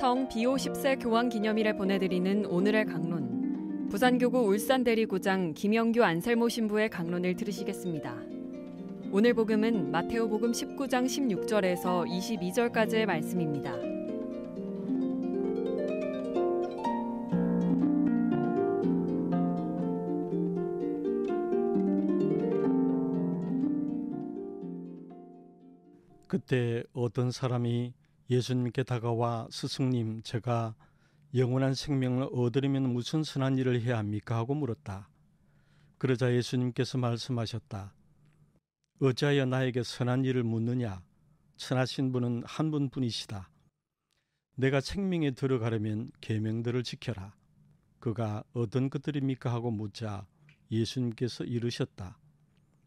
성 비오 10세 교황 기념일에 보내드리는 오늘의 강론. 부산교구 울산대리구장 김영규 안셀모 신부의 강론을 들으시겠습니다. 오늘 복음은 마테오복음 19장 16절에서 22절까지의 말씀입니다. 그때 어떤 사람이 예수님께 다가와 스승님 제가 영원한 생명을 얻으려면 무슨 선한 일을 해야 합니까 하고 물었다. 그러자 예수님께서 말씀하셨다. 어찌하여 나에게 선한 일을 묻느냐? 천하신 분은 한 분뿐이시다. 내가 생명에 들어가려면 계명들을 지켜라. 그가 어떤 것들입니까 하고 묻자 예수님께서 이르셨다.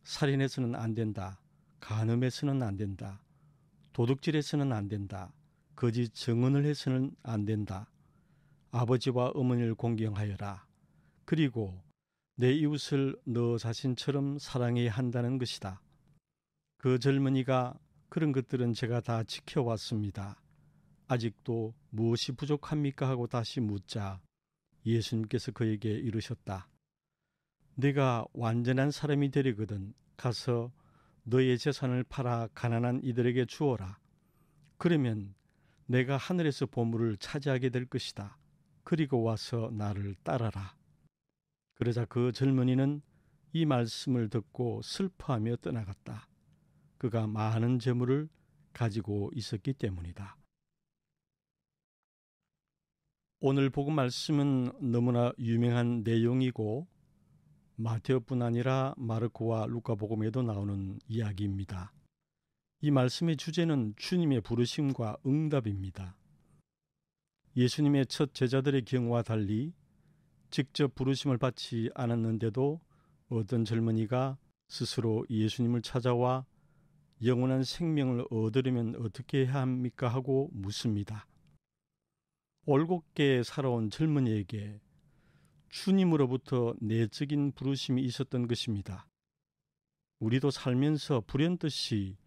살인해서는 안 된다. 간음해서는 안 된다. 도둑질해서는 안 된다. 거짓 증언을 해서는 안 된다. 아버지와 어머니를 공경하여라. 그리고 내 이웃을 너 자신처럼 사랑해야 한다는 것이다. 그 젊은이가 그런 것들은 제가 다 지켜왔습니다. 아직도 무엇이 부족합니까? 하고 다시 묻자 예수님께서 그에게 이르셨다. 내가 완전한 사람이 되리거든 가서 너의 재산을 팔아 가난한 이들에게 주어라. 그러면 내가 하늘에서 보물을 차지하게 될 것이다. 그리고 와서 나를 따라라. 그러자 그 젊은이는 이 말씀을 듣고 슬퍼하며 떠나갔다. 그가 많은 재물을 가지고 있었기 때문이다. 오늘 복음 말씀은 너무나 유명한 내용이고 마테오뿐 아니라 마르코와 루카복음에도 나오는 이야기입니다. 이 말씀의 주제는 주님의 부르심과 응답입니다. 예수님의 첫 제자들의 경우와 달리 직접 부르심을 받지 않았는데도 어떤 젊은이가 스스로 예수님을 찾아와 영원한 생명을 얻으려면 어떻게 해야 합니까? 하고 묻습니다. 올곧게 살아온 젊은이에게 주님으로부터 내적인 부르심이 있었던 것입니다. 우리도 살면서 불현듯이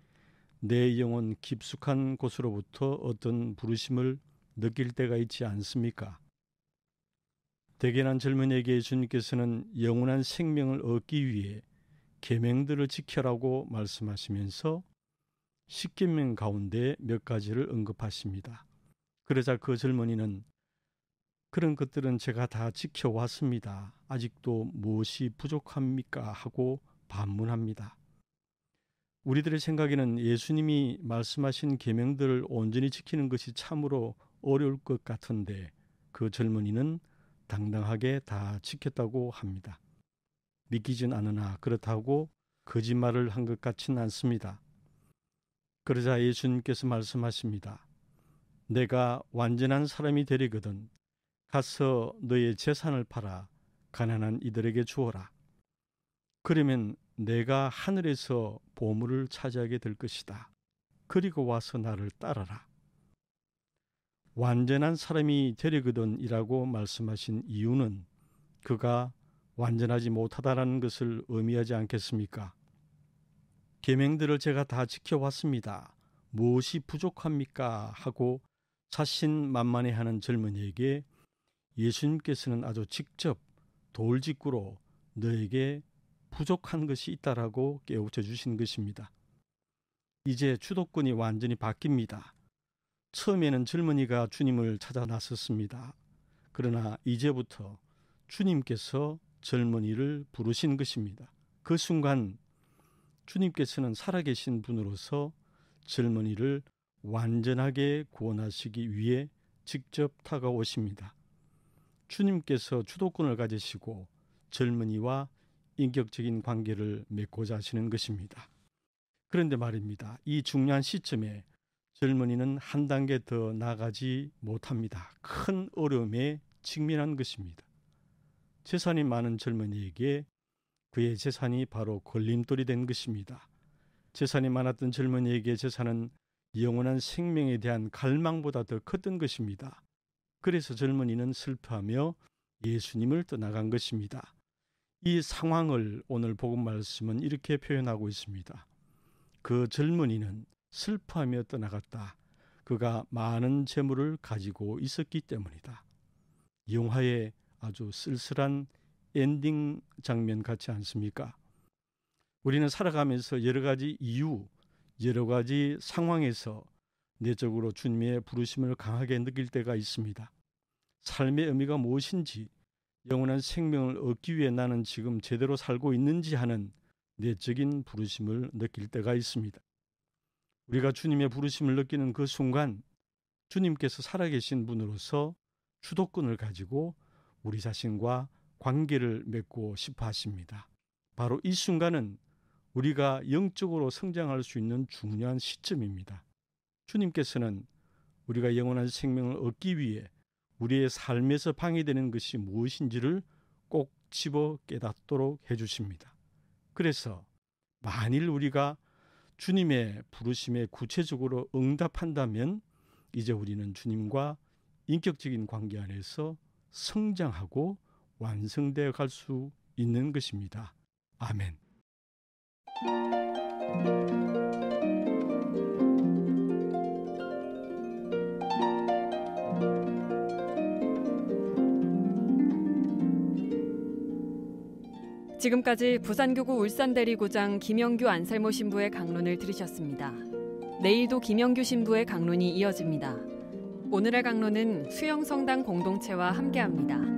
내 영혼 깊숙한 곳으로부터 어떤 부르심을 느낄 때가 있지 않습니까? 대견한 젊은에게 주님께서는 영원한 생명을 얻기 위해 계명들을 지켜라고 말씀하시면서 십계명 가운데 몇 가지를 언급하십니다. 그러자 그 젊은이는 그런 것들은 제가 다 지켜왔습니다. 아직도 무엇이 부족합니까? 하고 반문합니다. 우리들의 생각에는 예수님이 말씀하신 계명들을 온전히 지키는 것이 참으로 어려울 것 같은데 그 젊은이는 당당하게 다 지켰다고 합니다. 믿기진 않으나 그렇다고 거짓말을 한 것 같진 않습니다. 그러자 예수님께서 말씀하십니다. 내가 완전한 사람이 되리거든 가서 너의 재산을 팔아 가난한 이들에게 주어라. 그러면 내가 하늘에서 보물을 차지하게 될 것이다. 그리고 와서 나를 따라라. 완전한 사람이 되려거든이라고 말씀하신 이유는 그가 완전하지 못하다라는 것을 의미하지 않겠습니까? 계명들을 제가 다 지켜왔습니다. 무엇이 부족합니까? 하고 자신만만해하는 젊은이에게 예수님께서는 아주 직접 돌직구로 너에게 부족한 것이 있다라고 깨우쳐 주신 것입니다. 이제 주도권이 완전히 바뀝니다. 처음에는 젊은이가 주님을 찾아 나섰습니다. 그러나 이제부터 주님께서 젊은이를 부르신 것입니다. 그 순간 주님께서는 살아계신 분으로서 젊은이를 완전하게 구원하시기 위해 직접 다가오십니다. 주님께서 주도권을 가지시고 젊은이와 인격적인 관계를 맺고자 하시는 것입니다. 그런데 말입니다. 이 중요한 시점에 젊은이는 한 단계 더 나가지 못합니다. 큰 어려움에 직면한 것입니다. 재산이 많은 젊은이에게 그의 재산이 바로 걸림돌이 된 것입니다. 재산이 많았던 젊은이에게 재산은 영원한 생명에 대한 갈망보다 더 컸던 것입니다. 그래서 젊은이는 슬퍼하며 예수님을 떠나간 것입니다. 이 상황을 오늘 복음 말씀은 이렇게 표현하고 있습니다. 그 젊은이는 슬퍼하며 떠나갔다. 그가 많은 재물을 가지고 있었기 때문이다. 영화의 아주 쓸쓸한 엔딩 장면 같지 않습니까? 우리는 살아가면서 여러 가지 이유, 여러 가지 상황에서 내적으로 주님의 부르심을 강하게 느낄 때가 있습니다. 삶의 의미가 무엇인지, 영원한 생명을 얻기 위해 나는 지금 제대로 살고 있는지 하는 내적인 부르심을 느낄 때가 있습니다. 우리가 주님의 부르심을 느끼는 그 순간 주님께서 살아계신 분으로서 주도권을 가지고 우리 자신과 관계를 맺고 싶어 하십니다. 바로 이 순간은 우리가 영적으로 성장할 수 있는 중요한 시점입니다. 주님께서는 우리가 영원한 생명을 얻기 위해 우리의 삶에서 방해되는 것이 무엇인지를 꼭 집어 깨닫도록 해주십니다. 그래서 만일 우리가 주님의 부르심에 구체적으로 응답한다면 이제 우리는 주님과 인격적인 관계 안에서 성장하고 완성되어 갈 수 있는 것입니다. 아멘. 지금까지 부산교구 울산대리고장 김영규 안살모 신부의 강론을 들으셨습니다. 내일도 김영규 신부의 강론이 이어집니다. 오늘의 강론은 수영성당 공동체와 함께합니다.